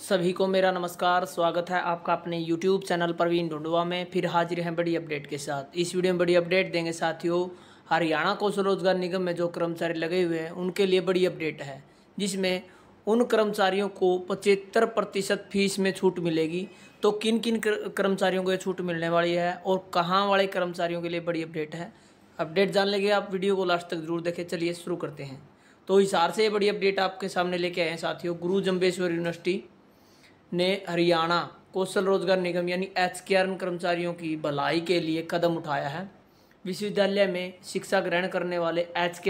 सभी को मेरा नमस्कार स्वागत है आपका अपने YouTube चैनल प्रवीण ढुंडवा में फिर हाजिर हैं बड़ी अपडेट के साथ इस वीडियो में बड़ी अपडेट देंगे साथियों हरियाणा कौशल रोजगार निगम में जो कर्मचारी लगे हुए हैं उनके लिए बड़ी अपडेट है जिसमें उन कर्मचारियों को पचहत्तर प्रतिशत फीस में छूट मिलेगी तो किन किन कर्मचारियों को ये छूट मिलने वाली है और कहाँ वाले कर्मचारियों के लिए बड़ी अपडेट है अपडेट जान लेंगे आप वीडियो को लास्ट तक जरूर देखें चलिए शुरू करते हैं तो हिसार से ये बड़ी अपडेट आपके सामने लेके आए हैं साथियों गुरु जम्बेश्वर यूनिवर्सिटी ने हरियाणा कौशल रोजगार निगम यानी एच कर्मचारियों की भलाई के लिए कदम उठाया है विश्वविद्यालय में शिक्षा ग्रहण करने वाले एच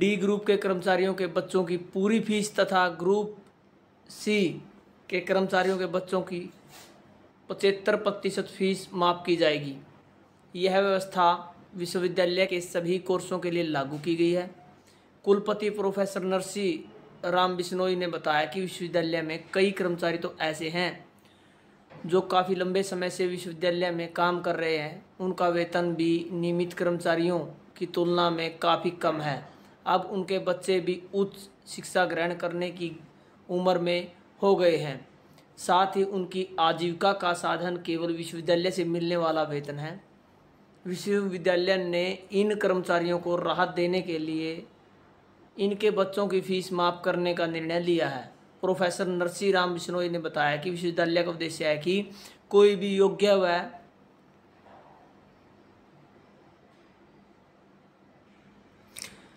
डी ग्रुप के कर्मचारियों के बच्चों की पूरी फीस तथा ग्रुप सी के कर्मचारियों के बच्चों की पचहत्तर प्रतिशत फीस माफ़ की जाएगी यह व्यवस्था विश्वविद्यालय के सभी कोर्सों के लिए लागू की गई है कुलपति प्रोफेसर नरसी राम बिश्नोई ने बताया कि विश्वविद्यालय में कई कर्मचारी तो ऐसे हैं जो काफ़ी लंबे समय से विश्वविद्यालय में काम कर रहे हैं उनका वेतन भी नियमित कर्मचारियों की तुलना में काफ़ी कम है अब उनके बच्चे भी उच्च शिक्षा ग्रहण करने की उम्र में हो गए हैं साथ ही उनकी आजीविका का साधन केवल विश्वविद्यालय से मिलने वाला वेतन है विश्वविद्यालय ने इन कर्मचारियों को राहत देने के लिए इनके बच्चों की फीस माफ़ करने का निर्णय लिया है प्रोफेसर नरसी राम बिश्नोई ने बताया कि विश्वविद्यालय का उद्देश्य है कि कोई भी योग्य व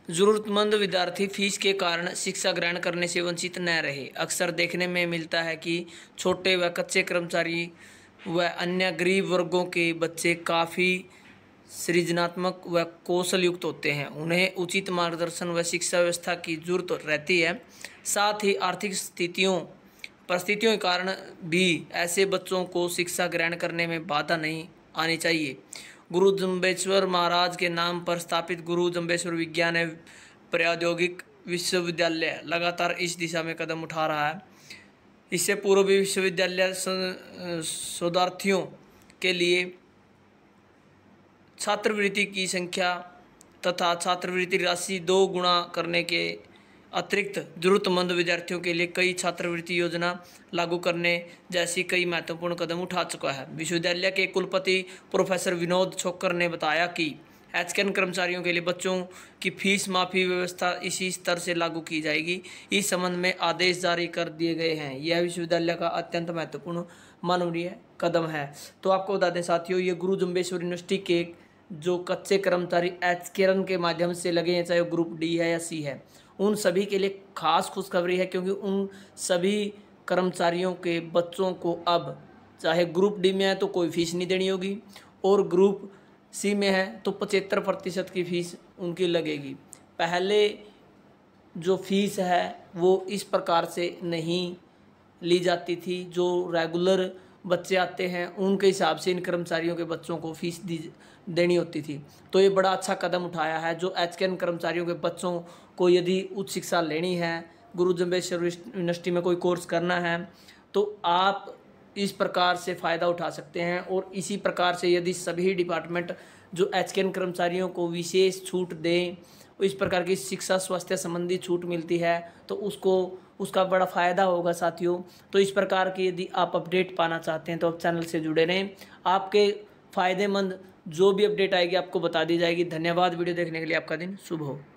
जरूरतमंद विद्यार्थी फीस के कारण शिक्षा ग्रहण करने से वंचित न रहे अक्सर देखने में मिलता है कि छोटे व कच्चे कर्मचारी व अन्य गरीब वर्गों के बच्चे काफ़ी सृजनात्मक व कौशल युक्त होते हैं उन्हें उचित मार्गदर्शन व शिक्षा व्यवस्था की जरूरत रहती है साथ ही आर्थिक स्थितियों परिस्थितियों के कारण भी ऐसे बच्चों को शिक्षा ग्रहण करने में बाधा नहीं आनी चाहिए गुरु जम्बेश्वर महाराज के नाम पर स्थापित गुरु जम्बेश्वर विज्ञान एवं प्रौद्योगिक विश्वविद्यालय लगातार इस दिशा में कदम उठा रहा है इससे पूर्व भी विश्वविद्यालय शोधार्थियों के लिए छात्रवृत्ति की संख्या तथा छात्रवृत्ति राशि दो गुणा करने के अतिरिक्त जरूरतमंद विद्यार्थियों के लिए कई छात्रवृत्ति योजना लागू करने जैसी कई महत्वपूर्ण कदम उठा चुका है विश्वविद्यालय के कुलपति प्रोफेसर विनोद छोकर ने बताया कि एच कर्मचारियों के लिए बच्चों की फीस माफी व्यवस्था इसी स्तर से लागू की जाएगी इस संबंध में आदेश जारी कर दिए गए हैं यह विश्वविद्यालय का अत्यंत महत्वपूर्ण मानवीय कदम है तो आपको बता दें साथियों ये गुरु जुम्बेश्वर यूनिवर्सिटी के जो कच्चे कर्मचारी एच किरण के माध्यम से लगे हैं चाहे वो ग्रुप डी है या सी है उन सभी के लिए खास खुशखबरी है क्योंकि उन सभी कर्मचारियों के बच्चों को अब चाहे ग्रुप डी में है तो कोई फीस नहीं देनी होगी और ग्रुप सी में है तो पचहत्तर प्रतिशत की फ़ीस उनकी लगेगी पहले जो फीस है वो इस प्रकार से नहीं ली जाती थी जो रेगुलर बच्चे आते हैं उनके हिसाब से इन कर्मचारियों के बच्चों को फीस दी देनी होती थी तो ये बड़ा अच्छा कदम उठाया है जो एच के एन कर्मचारियों के बच्चों को यदि उच्च शिक्षा लेनी है गुरु जम्बेश्वर यूनिवर्सिटी में कोई कोर्स करना है तो आप इस प्रकार से फ़ायदा उठा सकते हैं और इसी प्रकार से यदि सभी डिपार्टमेंट जो एच कर्मचारियों को विशेष छूट दें इस प्रकार की शिक्षा स्वास्थ्य संबंधी छूट मिलती है तो उसको उसका बड़ा फ़ायदा होगा साथियों तो इस प्रकार की यदि आप अपडेट पाना चाहते हैं तो आप चैनल से जुड़े रहें आपके फ़ायदेमंद जो भी अपडेट आएगी आपको बता दी जाएगी धन्यवाद वीडियो देखने के लिए आपका दिन शुभ हो